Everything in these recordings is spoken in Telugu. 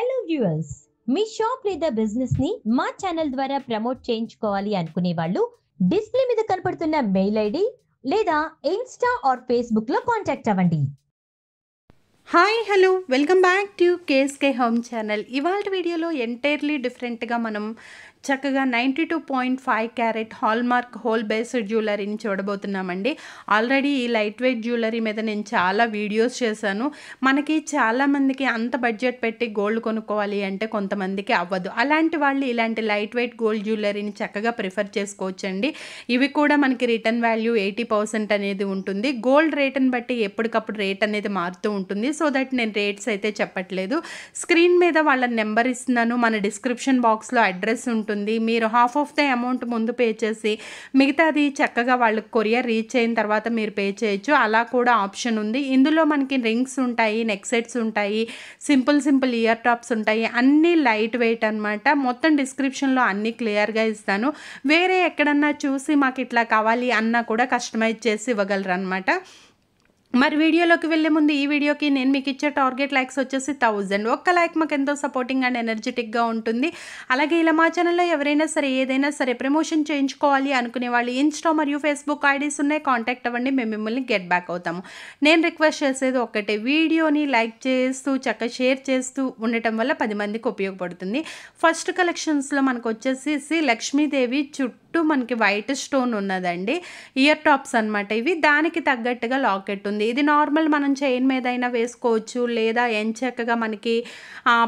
హలో వ్యూవర్స్ మీ షాప్ లేదా బిజినెస్ ని మా ఛానల్ ద్వారా ప్రమోట్ చేయించుకోవాలి అనుకునే వాళ్ళు డిస్ప్లే మీద కనపడుతున్న మెయిల్ ఐడి లేదా ఇన్స్టా ఆర్ ఫేస్బుక్ లో కాంటాక్ట్ అవ్వండి hi hello welcome back to KSK home channel ఇవాళ వీడియోలో ఎంటైర్లీ డిఫరెంట్గా మనం చక్కగా ninety two point five carat hallmark హోల్ బేస్డ్ జ్యువెలరీని చూడబోతున్నామండి ఆల్రెడీ ఈ లైట్ వెయిట్ జ్యువెలరీ మీద నేను చాలా వీడియోస్ చేశాను మనకి చాలామందికి అంత బడ్జెట్ పెట్టి గోల్డ్ కొనుక్కోవాలి అంటే కొంతమందికి అవ్వదు అలాంటి వాళ్ళు ఇలాంటి లైట్ వెయిట్ గోల్డ్ జ్యువెలరీని చక్కగా ప్రిఫర్ చేసుకోవచ్చండి ఇవి కూడా మనకి రిటర్న్ వాల్యూ ఎయిటీ పర్సెంట్ అనేది ఉంటుంది గోల్డ్ రేట్ని బట్టి ఎప్పటికప్పుడు రేట్ అనేది మారుతూ ఉంటుంది సో దట్ నేను రేట్స్ అయితే చెప్పట్లేదు స్క్రీన్ మీద వాళ్ళ నెంబర్ ఇస్తున్నాను మన డిస్క్రిప్షన్ బాక్స్లో అడ్రస్ ఉంటుంది ఉంటుంది మీరు హాఫ్ ఆఫ్ ద అమౌంట్ ముందు పే చేసి మిగతాది చక్కగా వాళ్ళకి కొరియర్ రీచ్ అయిన తర్వాత మీరు పే చేయొచ్చు అలా కూడా ఆప్షన్ ఉంది ఇందులో మనకి రింగ్స్ ఉంటాయి నెక్ సెట్స్ ఉంటాయి సింపుల్ సింపుల్ ఇయర్ టాప్స్ ఉంటాయి అన్నీ లైట్ వెయిట్ అనమాట మొత్తం డిస్క్రిప్షన్లో అన్నీ క్లియర్గా ఇస్తాను వేరే ఎక్కడన్నా చూసి మాకు ఇట్లా కావాలి అన్నా కూడా కస్టమైజ్ చేసి ఇవ్వగలరు అనమాట మరి వీడియోలోకి వెళ్ళే ముందు ఈ వీడియోకి నేను మీకు ఇచ్చే టార్గెట్ లైక్స్ వచ్చేసి థౌజండ్ ఒక్క లైక్ మాకు ఎంతో సపోర్టింగ్ అండ్ ఎనర్జెటిక్గా ఉంటుంది అలాగే ఇలా మా ఛానల్లో ఎవరైనా సరే ఏదైనా సరే ప్రమోషన్ చేయించుకోవాలి అనుకునే వాళ్ళు ఇన్స్టా మరియు ఫేస్బుక్ ఐడీస్ ఉన్నాయి కాంటాక్ట్ అవ్వండి మేము మిమ్మల్ని గెట్ బ్యాక్ అవుతాము నేను రిక్వెస్ట్ చేసేది ఒక్కటే వీడియోని లైక్ చేస్తూ చక్కగా షేర్ చేస్తూ ఉండటం వల్ల పది మందికి ఉపయోగపడుతుంది ఫస్ట్ కలెక్షన్స్లో మనకు వచ్చేసి లక్ష్మీదేవి చుట్టూ మనకి వైట్ స్టోన్ ఉన్నదండి ఇయర్ టాప్స్ అనమాట ఇవి దానికి తగ్గట్టుగా లాకెట్ ఉంది ఉంటుంది ఇది నార్మల్ మనం చైన్ మీద అయినా వేసుకోవచ్చు లేదా ఎంచక్కగా మనకి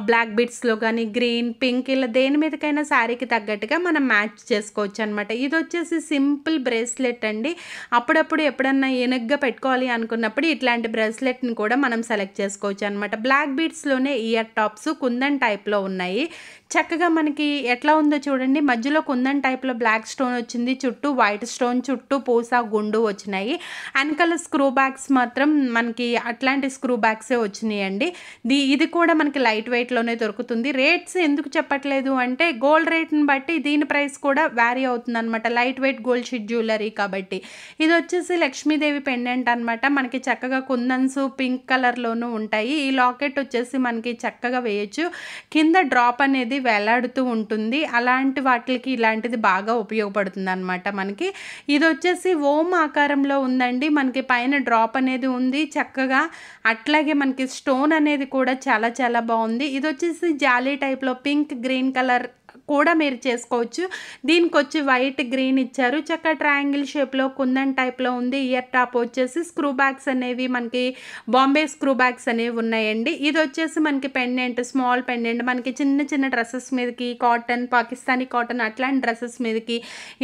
బ్లాక్ బిట్స్లో కానీ గ్రీన్ పింక్ ఇలా దేని మీదకైనా శారీకి తగ్గట్టుగా మనం మ్యాచ్ చేసుకోవచ్చు అనమాట ఇది వచ్చేసి సింపుల్ బ్రేస్లెట్ అండి అప్పుడప్పుడు ఎప్పుడన్నా ఎనగ్గా పెట్టుకోవాలి అనుకున్నప్పుడు ఇట్లాంటి బ్రేస్లెట్ని కూడా మనం సెలెక్ట్ చేసుకోవచ్చు అనమాట బ్లాక్ బీట్స్లోనే ఇయర్ టాప్స్ కుందన్ టైప్లో ఉన్నాయి చక్కగా మనకి ఎట్లా ఉందో చూడండి మధ్యలో కుందన్ టైప్లో బ్లాక్ స్టోన్ వచ్చింది చుట్టూ వైట్ స్టోన్ చుట్టూ పూస గుండు వచ్చినాయి వెనకాల స్క్రూ బ్యాగ్స్ మాత్రం మనకి అట్లాంటి స్క్రూ బ్యాగ్సే వచ్చినాయండి దీ ఇది కూడా మనకి లైట్ వెయిట్లోనే దొరుకుతుంది రేట్స్ ఎందుకు చెప్పట్లేదు అంటే గోల్డ్ రేట్ని బట్టి దీని ప్రైస్ కూడా వ్యారీ అవుతుంది అనమాట light weight gold sheet jewellery కాబట్టి ఇది వచ్చేసి లక్ష్మీదేవి పెండెంట్ అనమాట మనకి చక్కగా కుందన్స్ పింక్ కలర్లోనూ ఉంటాయి ఈ లాకెట్ వచ్చేసి మనకి చక్కగా వేయచ్చు కింద డ్రాప్ అనేది వేలాడుతూ ఉంటుంది అలాంటి వాటికి ఇలాంటిది బాగా ఉపయోగపడుతుంది అనమాట మనకి ఇది వచ్చేసి ఓం ఆకారంలో ఉందండి మనకి పైన డ్రాప్ అనేది ఉంది చక్కగా అట్లాగే మనకి స్టోన్ అనేది కూడా చాలా చాలా బాగుంది ఇది వచ్చేసి జాలీ టైప్లో పింక్ గ్రీన్ కలర్ కూడా మీరు చేసుకోవచ్చు దీనికి వచ్చి వైట్ గ్రీన్ ఇచ్చారు చక్క ట్రయాంగిల్ షేప్లో కుందన్ టైప్లో ఉంది ఇయర్ టాప్ వచ్చేసి స్క్రూ బ్యాగ్స్ అనేవి మనకి బాంబే స్క్రూ బ్యాగ్స్ అనేవి ఉన్నాయండి ఇది వచ్చేసి మనకి పెండెంట్ స్మాల్ పెండెంట్ మనకి చిన్న చిన్న డ్రెస్సెస్ మీదకి కాటన్ పాకిస్తానీ కాటన్ అట్లాంటి డ్రెస్సెస్ మీదకి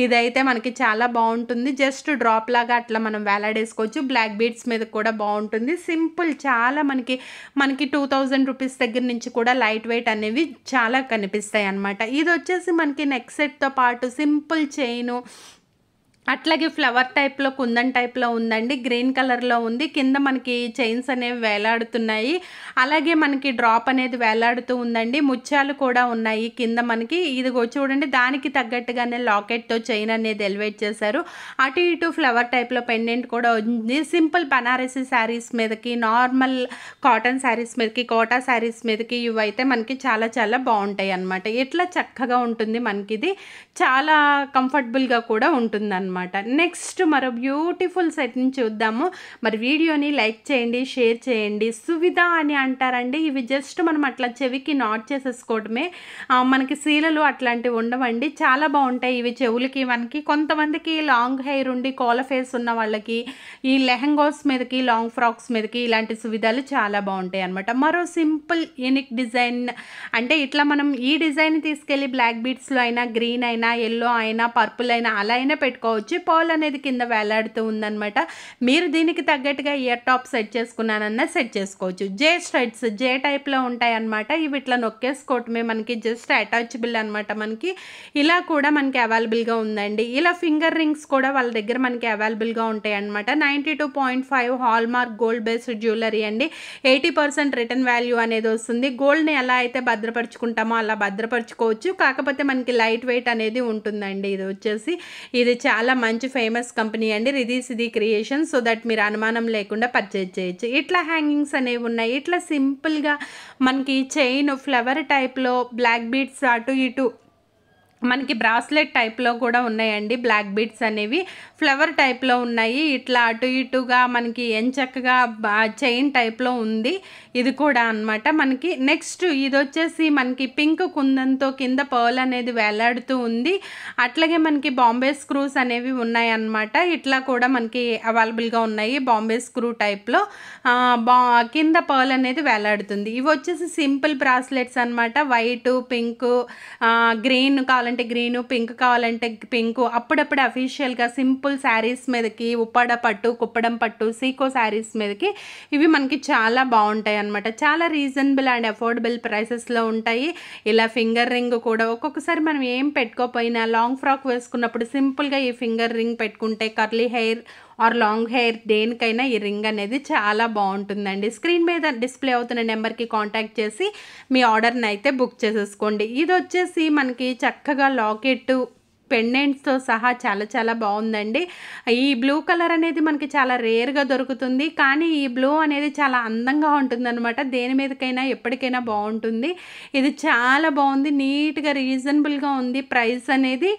ఇదైతే మనకి చాలా బాగుంటుంది జస్ట్ డ్రాప్ లాగా అట్లా మనం వేలాడేసుకోవచ్చు బ్లాక్ బీడ్స్ మీద కూడా బాగుంటుంది సింపుల్ చాలా మనకి మనకి టూ థౌజండ్ రూపీస్ దగ్గర నుంచి కూడా లైట్ వెయిట్ అనేవి చాలా కనిపిస్తాయి అనమాట ఇది వచ్చేసి మనకి నెక్ సెట్తో పాటు సింపుల్ చైను అట్లాగే ఫ్లవర్ టైప్లో కుందన్ టైప్లో ఉందండి గ్రీన్ కలర్లో ఉంది కింద మనకి చైన్స్ అనేవి వేలాడుతున్నాయి అలాగే మనకి డ్రాప్ అనేది వేలాడుతూ ఉందండి ముత్యాలు కూడా ఉన్నాయి కింద మనకి ఇదిగో చూడండి దానికి తగ్గట్టుగానే లాకెట్తో చైన్ అనేది ఎలివేట్ చేశారు అటు ఇటు ఫ్లవర్ టైప్లో పెండెంట్ కూడా ఉంది సింపుల్ బనారసి శారీస్ మీదకి నార్మల్ కాటన్ శారీస్ మీదకి కోటా శారీస్ మీదకి ఇవైతే మనకి చాలా చాలా బాగుంటాయి అనమాట ఇట్లా చక్కగా ఉంటుంది మనకి ఇది చాలా కంఫర్టబుల్గా కూడా ఉంటుంది అనమాట నెక్స్ట్ మరో బ్యూటిఫుల్ సెట్ని చూద్దాము మరి వీడియోని లైక్ చేయండి షేర్ చేయండి సువిధ అని అంటారండి ఇవి జస్ట్ మనం అట్లా చెవికి నాట్ చేసేసుకోవడమే మనకి సీలలు అట్లాంటివి ఉండవండి చాలా బాగుంటాయి ఇవి చెవులకి మనకి కొంతమందికి లాంగ్ హెయిర్ ఉండి కోల ఫేస్ ఉన్న వాళ్ళకి ఈ లెహంగోస్ మీదకి లాంగ్ ఫ్రాక్స్ మీదకి ఇలాంటి సువిధాలు చాలా బాగుంటాయి అనమాట మరో సింపుల్ యూనిక్ డిజైన్ అంటే ఇట్లా మనం ఈ డిజైన్ తీసుకెళ్ళి బ్లాక్ బీట్స్లో అయినా గ్రీన్ అయినా ఎల్లో అయినా పర్పుల్ అయినా అలా అయినా పెట్టుకోవచ్చు వచ్చి పాల్ అనేది కింద వేలాడుతూ ఉందనమాట మీరు దీనికి తగ్గట్టుగా ఇయర్ టాప్ సెట్ చేసుకున్నానన్నా సెట్ చేసుకోవచ్చు జే స్ట్రెడ్స్ జే టైప్లో అనమాట ఇవి ఇట్లా నొక్కేసుకోవటమే మనకి జస్ట్ అటాచబుల్ అనమాట మనకి ఇలా కూడా మనకి అవైలబుల్గా ఉందండి ఇలా ఫింగర్ రింగ్స్ కూడా వాళ్ళ దగ్గర మనకి అవైలబుల్గా ఉంటాయి అనమాట ninety two point five hallmark gold based jewellery అండి ఎయిటీ పర్సెంట్ రిటర్న్ వాల్యూ అనేది వస్తుంది గోల్డ్ని ఎలా అయితే భద్రపరుచుకుంటామో అలా భద్రపరచుకోవచ్చు కాకపోతే మనకి లైట్ వెయిట్ అనేది ఉంటుందండి ఇది వచ్చేసి ఇది చాలా మంచి ఫేమస్ కంపెనీ అండి రిదీస్ ఇది క్రియేషన్ సో దట్ మీరు అనుమానం లేకుండా పర్చేజ్ చేయొచ్చు ఇట్లా హ్యాంగింగ్స్ అనేవి ఉన్నాయి ఇట్లా సింపుల్గా మనకి చైన్ ఫ్లవర్ టైప్లో బ్లాక్ బీట్స్ అటు ఇటు మనకి బ్రాస్లెట్ టైప్లో కూడా ఉన్నాయండి బ్లాక్ బీడ్స్ అనేవి ఫ్లవర్ టైప్లో ఉన్నాయి ఇట్లా అటు ఇటుగా మనకి ఎంచక్కగా చైన్ టైప్లో ఉంది ఇది కూడా అనమాట మనకి నెక్స్ట్ ఇది వచ్చేసి మనకి పింక్ కుందంతో కింద పర్ల్ అనేది వేలాడుతూ ఉంది అట్లాగే మనకి బాంబే స్క్రూస్ అనేవి ఉన్నాయి అన్నమాట ఇట్లా కూడా మనకి అవైలబుల్గా ఉన్నాయి బాంబే స్క్రూ టైప్లో బా కింద పర్ల్ అనేది వేలాడుతుంది ఇవి వచ్చేసి సింపుల్ బ్రాస్లెట్స్ అనమాట వైట్ పింక్ గ్రీన్ కాలం కావాలంటే గ్రీను పింక్ కావాలంటే పింక్ అప్పుడప్పుడు అఫీషియల్గా సింపుల్ శారీస్ మీదకి ఉప్పాడ పట్టు కుప్పడం పట్టు సీకో శారీస్ మీదకి ఇవి మనకి చాలా బాగుంటాయి అనమాట చాలా రీజనబుల్ అండ్ అఫోర్డబుల్ ప్రైసెస్లో ఉంటాయి ఇలా ఫింగర్ రింగ్ కూడా ఒక్కొక్కసారి మనం ఏం పెట్టుకోపోయినా లాంగ్ ఫ్రాక్ వేసుకున్నప్పుడు సింపుల్గా ఈ ఫింగర్ రింగ్ పెట్టుకుంటే curly hair or long hair దేనికైనా ఈ రింగ్ అనేది చాలా బాగుంటుందండి స్క్రీన్ మీద డిస్ప్లే అవుతున్న నెంబర్కి కాంటాక్ట్ చేసి మీ ఆర్డర్ని అయితే బుక్ చేసేసుకోండి ఇది వచ్చేసి మనకి చక్కగా లాకెట్ పెండెంట్స్తో సహా చాలా చాలా బాగుందండి ఈ బ్లూ కలర్ అనేది మనకి చాలా రేర్గా దొరుకుతుంది కానీ ఈ బ్లూ అనేది చాలా అందంగా ఉంటుంది అనమాట దేని మీదకైనా ఎప్పటికైనా బాగుంటుంది ఇది చాలా బాగుంది నీట్గా రీజనబుల్గా ఉంది ప్రైస్ అనేది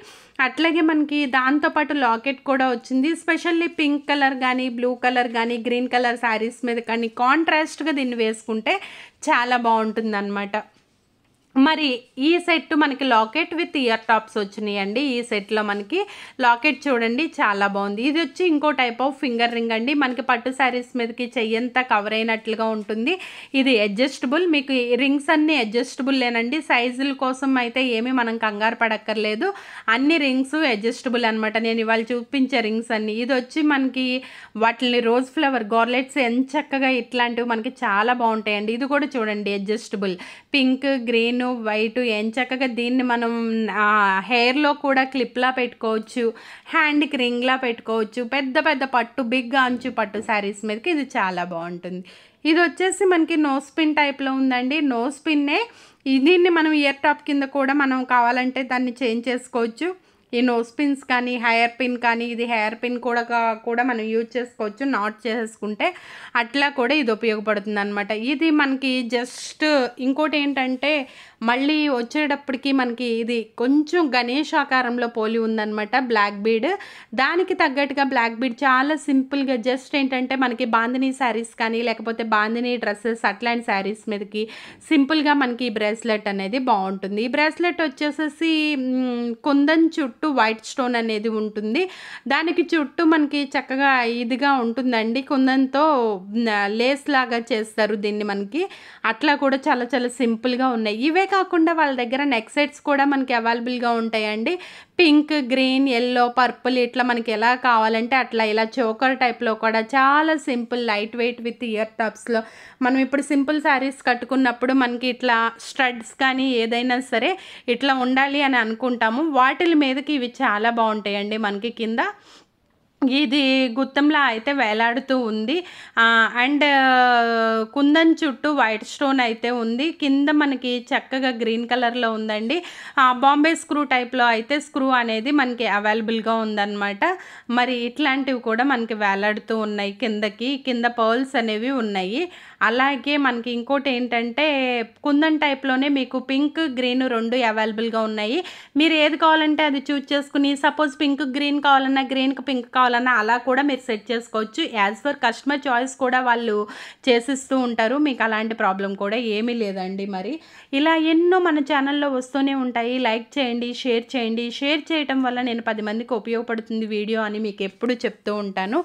అట్లాగే మనకి దాంతోపాటు లాకెట్ కూడా వచ్చింది స్పెషల్లీ పింక్ కలర్ కానీ బ్లూ కలర్ కానీ గ్రీన్ కలర్ శారీస్ మీద కానీ కాంట్రాస్ట్గా దీన్ని వేసుకుంటే చాలా బాగుంటుంది మరి ఈ సెట్ మనకి లాకెట్ విత్ ఇయర్ టాప్స్ వచ్చినాయండి ఈ సెట్లో మనకి లాకెట్ చూడండి చాలా బాగుంది ఇది వచ్చి ఇంకో టైప్ ఆఫ్ ఫింగర్ రింగ్ అండి మనకి పట్టు శారీస్ మీదకి చెయ్యంతా కవర్ అయినట్లుగా ఉంటుంది ఇది అడ్జస్టబుల్ మీకు రింగ్స్ అన్నీ అడ్జస్టబుల్ లేనండి సైజుల కోసం అయితే ఏమీ మనం కంగారు పడక్కర్లేదు అన్ని రింగ్స్ అడ్జస్టబుల్ అనమాట నేను ఇవాళ చూపించే రింగ్స్ అన్ని ఇది వచ్చి మనకి వాటిని రోజ్ ఫ్లవర్ గార్లెట్స్ ఎంత చక్కగా ఇట్లాంటివి మనకి చాలా బాగుంటాయండి ఇది కూడా చూడండి అడ్జస్టబుల్ పింక్ గ్రీన్ వైట్ ఎంచక్కగా దీన్ని మనం హెయిర్లో కూడా క్లిప్లా పెట్టుకోవచ్చు హ్యాండ్కి రింగ్లా పెట్టుకోవచ్చు పెద్ద పెద్ద పట్టు బిగ్ అంచు పట్టు శారీస్ మీదకి ఇది చాలా బాగుంటుంది ఇది వచ్చేసి మనకి నో స్పిన్ టైప్లో ఉందండి నోస్ పిన్నే దీన్ని మనం ఇయర్ టాప్ కింద కూడా మనం కావాలంటే దాన్ని చేంజ్ చేసుకోవచ్చు ఈ నో స్పిన్స్ కానీ హెయిర్ పిన్ కానీ ఇది హెయిర్ పిన్ కూడా కూడా మనం యూజ్ చేసుకోవచ్చు నాట్ చేసుకుంటే అట్లా కూడా ఇది ఉపయోగపడుతుంది అనమాట ఇది మనకి జస్ట్ ఇంకోటి ఏంటంటే మళ్ళీ వచ్చేటప్పటికి మనకి ఇది కొంచెం గణేష్ ఆకారంలో పోలి ఉందనమాట బ్లాక్ బీడ్ దానికి తగ్గట్టుగా బ్లాక్ బీడ్ చాలా సింపుల్గా జస్ట్ ఏంటంటే మనకి బాందినీ శారీస్ కానీ లేకపోతే బాందినీ డ్రెస్సెస్ అట్లాంటి శారీస్ మీదకి సింపుల్గా మనకి ఈ బ్రేస్లెట్ అనేది బాగుంటుంది ఈ బ్రేస్లెట్ వచ్చేసేసి కుందన్ చుట్టూ వైట్ స్టోన్ అనేది ఉంటుంది దానికి చుట్టూ మనకి చక్కగా ఇదిగా ఉంటుందండి కుందంతో లేస్ లాగా చేస్తారు దీన్ని మనకి అట్లా కూడా చాలా చాలా సింపుల్గా ఉన్నాయి ఇవే అంతేకాకుండా వాళ్ళ దగ్గర నెక్ సెట్స్ కూడా మనకి అవైలబుల్గా ఉంటాయండి పింక్ గ్రీన్ ఎల్లో పర్పుల్ ఇట్లా మనకి ఎలా కావాలంటే అట్లా ఇలా చోకర్ టైప్లో కూడా చాలా simple light weight with ear టప్స్లో మనం ఇప్పుడు సింపుల్ శారీస్ కట్టుకున్నప్పుడు మనకి ఇట్లా స్ట్రెడ్స్ కానీ ఏదైనా సరే ఇట్లా ఉండాలి అని అనుకుంటాము వాటిల మీదకి ఇవి చాలా బాగుంటాయండి మనకి కింద ఇది గుత్తంలా అయితే వేలాడుతూ ఉంది అండ్ కుందన్ చుట్టూ వైట్ స్టోన్ అయితే ఉంది కింద మనకి చక్కగా గ్రీన్ కలర్లో ఉందండి బాంబే స్క్రూ టైప్లో అయితే స్క్రూ అనేది మనకి అవైలబుల్గా ఉందన్నమాట మరి ఇట్లాంటివి కూడా మనకి వేలాడుతూ ఉన్నాయి కిందకి కింద పర్ల్స్ అనేవి ఉన్నాయి అలాగే మనకి ఇంకోటి ఏంటంటే కుందన్ టైప్లోనే మీకు పింక్ గ్రీన్ రెండు అవైలబుల్గా ఉన్నాయి మీరు ఏది కావాలంటే అది చూజ్ చేసుకుని సపోజ్ పింక్ గ్రీన్ కావాలన్నా గ్రీన్కి పింక్ కావాలన్నా అలా కూడా మీరు సెట్ చేసుకోవచ్చు యాజ్ ఫర్ కస్టమర్ చాయిస్ కూడా వాళ్ళు చేసిస్తూ ఉంటారు మీకు అలాంటి ప్రాబ్లం కూడా ఏమీ లేదండి మరి ఇలా ఎన్నో మన ఛానల్లో వస్తూనే ఉంటాయి లైక్ చేయండి షేర్ చేయండి షేర్ చేయటం వల్ల నేను పది మందికి ఉపయోగపడుతుంది వీడియో అని మీకు ఎప్పుడు చెప్తూ ఉంటాను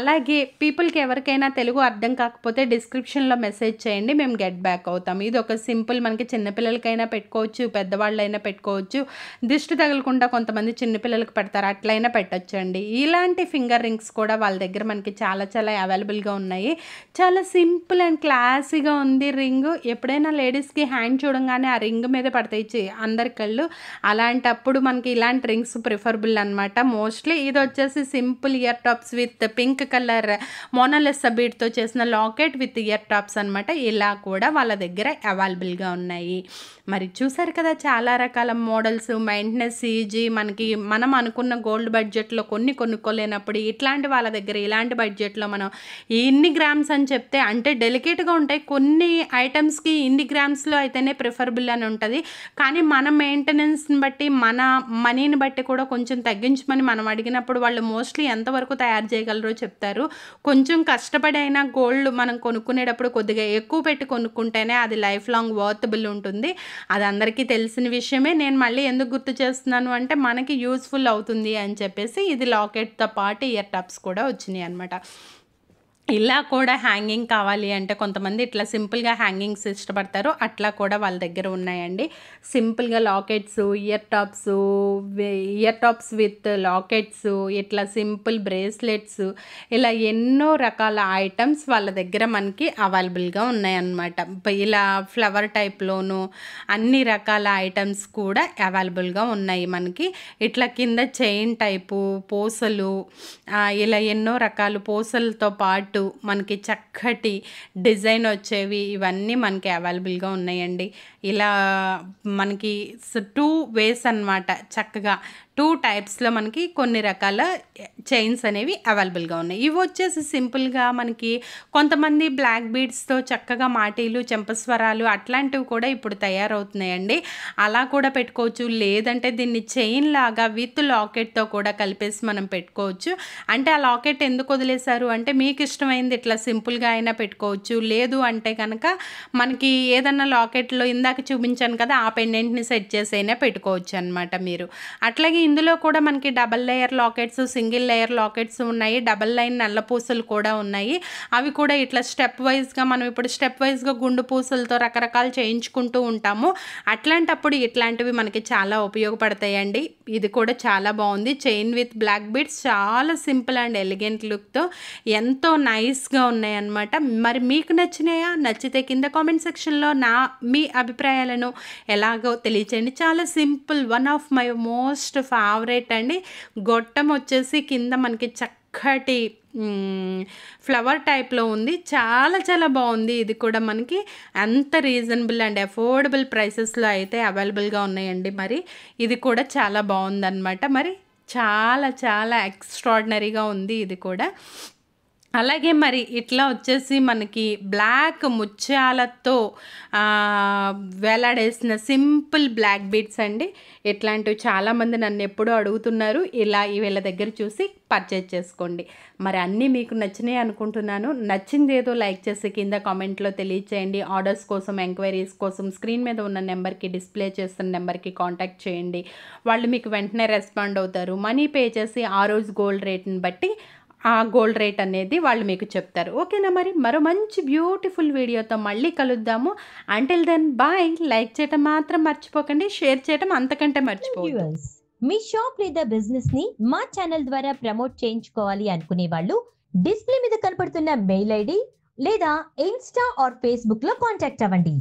అలాగే పీపుల్కి ఎవరికైనా తెలుగు అర్థం కాకపోతే డిస్క్రిప్షన్ డిస్క్రిప్షన్లో మెసేజ్ చేయండి మేము గెట్ బ్యాక్ అవుతాం ఇది ఒక సింపుల్ మనకి చిన్నపిల్లలకైనా పెట్టుకోవచ్చు పెద్దవాళ్ళైనా పెట్టుకోవచ్చు దిష్టి తగలకుండా కొంతమంది చిన్నపిల్లలకు పెడతారు అట్లయినా పెట్టచ్చండి ఇలాంటి ఫింగర్ రింగ్స్ కూడా వాళ్ళ దగ్గర మనకి చాలా చాలా అవైలబుల్గా ఉన్నాయి చాలా సింపుల్ అండ్ క్లాసీగా ఉంది రింగ్ ఎప్పుడైనా లేడీస్కి హ్యాండ్ చూడంగానే ఆ రింగ్ మీద పడతాయి అందరికళ్ళు అలాంటప్పుడు మనకి ఇలాంటి రింగ్స్ ప్రిఫరబుల్ అనమాట మోస్ట్లీ ఇది వచ్చేసి simple ear tops with pink colour మోనాలెస్ బీట్తో చేసిన లాకెట్ విత్ ఇయర్ ల్యాప్టాప్స్ అనమాట ఇలా కూడా వాళ్ళ దగ్గర అవైలబుల్గా ఉన్నాయి మరి చూసారు కదా చాలా రకాల మోడల్స్ మెయింటెనెన్స్ ఈజీ మనకి మనం అనుకున్న గోల్డ్ బడ్జెట్లో కొన్ని కొనుక్కోలేనప్పుడు ఇట్లాంటి వాళ్ళ దగ్గర ఇలాంటి బడ్జెట్లో మనం ఇన్ని గ్రామ్స్ అని చెప్తే అంటే డెలికేట్గా ఉంటాయి కొన్ని ఐటమ్స్కి ఇన్ని గ్రామ్స్లో అయితేనే ప్రిఫరబుల్ అని ఉంటుంది కానీ మన మెయింటెనెన్స్ని బట్టి మన మనీని బట్టి కూడా కొంచెం తగ్గించమని మనం అడిగినప్పుడు వాళ్ళు మోస్ట్లీ ఎంతవరకు తయారు చేయగలరో చెప్తారు కొంచెం కష్టపడి అయినా గోల్డ్ మనం కొనుక్కునేటప్పుడు కొనేటప్పుడు కొద్దిగా ఎక్కువ పెట్టి కొనుక్కుంటేనే అది లైఫ్ లాంగ్ వర్తబుల్ ఉంటుంది అది అందరికీ తెలిసిన విషయమే నేను మళ్ళీ ఎందుకు గుర్తు చేస్తున్నాను అంటే మనకి యూస్ఫుల్ అవుతుంది అని చెప్పేసి ఇది లాకెట్తో పాటు ఇయర్ టప్స్ కూడా వచ్చినాయి అనమాట ఇలా కూడా హ్యాంగింగ్ కావాలి అంటే కొంతమంది ఇట్లా సింపుల్గా హ్యాంగింగ్స్ ఇష్టపడతారు అట్లా కూడా వాళ్ళ దగ్గర ఉన్నాయండి సింపుల్గా lockets ear tops ear tops with lockets ఇట్లా సింపుల్ బ్రేస్లెట్స్ ఇలా ఎన్నో రకాల ఐటమ్స్ వాళ్ళ దగ్గర మనకి అవైలబుల్గా ఉన్నాయన్నమాట ఇలా ఫ్లవర్ టైప్లోను అన్ని రకాల ఐటమ్స్ కూడా అవైలబుల్గా ఉన్నాయి మనకి ఇట్లా కింద చైన్ టైపు పూసలు ఇలా ఎన్నో రకాలు పూసలతో పాటు తగ్గట్టు మనకి చక్కటి డిజైన్ వచ్చేవి ఇవన్నీ మనకి అవైలబుల్గా ఉన్నాయండి ఇలా మనకి టూ వేస్ అనమాట చక్కగా టూ టైప్స్లో మనకి కొన్ని రకాల చైన్స్ అనేవి అవైలబుల్గా ఉన్నాయి ఇవి వచ్చేసి సింపుల్గా మనకి కొంతమంది బ్లాక్ బీడ్స్తో చక్కగా మాటీలు చెంపస్వరాలు అట్లాంటివి కూడా ఇప్పుడు తయారవుతున్నాయండి అలా కూడా పెట్టుకోవచ్చు లేదంటే దీన్ని చైన్ లాగా విత్ లాకెట్తో కూడా కలిపేసి మనం పెట్టుకోవచ్చు అంటే ఆ లాకెట్ ఎందుకు వదిలేశారు అంటే మీకు ఇష్టమైంది ఇట్లా సింపుల్గా అయినా పెట్టుకోవచ్చు లేదు అంటే కనుక మనకి ఏదన్నా లాకెట్లో ఇందాక చూపించాను కదా ఆ పెండెంట్ని సెట్ చేసి అయినా పెట్టుకోవచ్చు అనమాట మీరు అట్లాగే ఇందులో కూడా మనకి double layer lockets single layer lockets ఉన్నాయి డబల్ లైన్ నల్ల పూసలు కూడా ఉన్నాయి అవి కూడా ఇట్లా స్టెప్ వైజ్గా మనం ఇప్పుడు స్టెప్ వైజ్గా గుండు పూసలతో రకరకాలు చేయించుకుంటూ ఉంటాము అట్లాంటప్పుడు ఇట్లాంటివి మనకి చాలా ఉపయోగపడతాయండి ఇది కూడా చాలా బాగుంది చైన్ విత్ బ్లాక్ బీడ్స్ చాలా సింపుల్ అండ్ ఎలిగెంట్ లుక్తో ఎంతో నైస్గా ఉన్నాయన్నమాట మరి మీకు నచ్చినాయా నచ్చితే కింద కామెంట్ సెక్షన్లో నా మీ అభిప్రాయాలను ఎలాగో తెలియచేయండి చాలా simple one of my most ఫ ఫేవరెట్ అండి గొట్టం వచ్చేసి కింద మనకి చక్కటి ఫ్లవర్ టైప్లో ఉంది చాలా చాలా బాగుంది ఇది కూడా మనకి అంత రీజనబుల్ అండ్ అఫోర్డబుల్ ప్రైసెస్లో అయితే అవైలబుల్గా ఉన్నాయండి మరి ఇది కూడా చాలా బాగుందన్నమాట మరి చాలా చాలా ఎక్స్ట్రాడినరీగా ఉంది ఇది కూడా అలాగే మరి ఇట్లా వచ్చేసి మనకి బ్లాక్ ముత్యాలతో వేలాడేసిన సింపుల్ బ్లాక్ బీట్స్ అండి ఇట్లాంటివి చాలామంది నన్ను ఎప్పుడూ అడుగుతున్నారు ఇలా వీళ్ళ దగ్గర చూసి పర్చేజ్ చేసుకోండి మరి అన్నీ మీకు నచ్చినాయి అనుకుంటున్నాను నచ్చింది ఏదో లైక్ చేసి కింద కామెంట్లో తెలియచేయండి ఆర్డర్స్ కోసం ఎంక్వైరీస్ కోసం స్క్రీన్ మీద ఉన్న నెంబర్కి డిస్ప్లే చేస్తున్న నెంబర్కి కాంటాక్ట్ చేయండి వాళ్ళు మీకు వెంటనే రెస్పాండ్ అవుతారు మనీ పే చేసి ఆ రోజు గోల్డ్ రేట్ని బట్టి ఆ గోల్డ్ రేట్ అనేది వాళ్ళు మీకు చెప్తారు ఓకేనా మరి మరో మంచి బ్యూటిఫుల్ వీడియోతో మళ్ళీ కలుద్దాము అంటిల్ దెన్ బాయ్ లైక్ చేయటం మాత్రం మర్చిపోకండి షేర్ చేయటం అంతకంటే మర్చిపోయి మీ షాప్ లేదా బిజినెస్ ని మా ఛానల్ ద్వారా ప్రమోట్ చేయించుకోవాలి అనుకునే వాళ్ళు డిస్ప్లే మీద కనపడుతున్న మెయిల్ ఐడి లేదా ఇన్స్టా ఆర్ ఫేస్బుక్ లో కాంటాక్ట్ అవ్వండి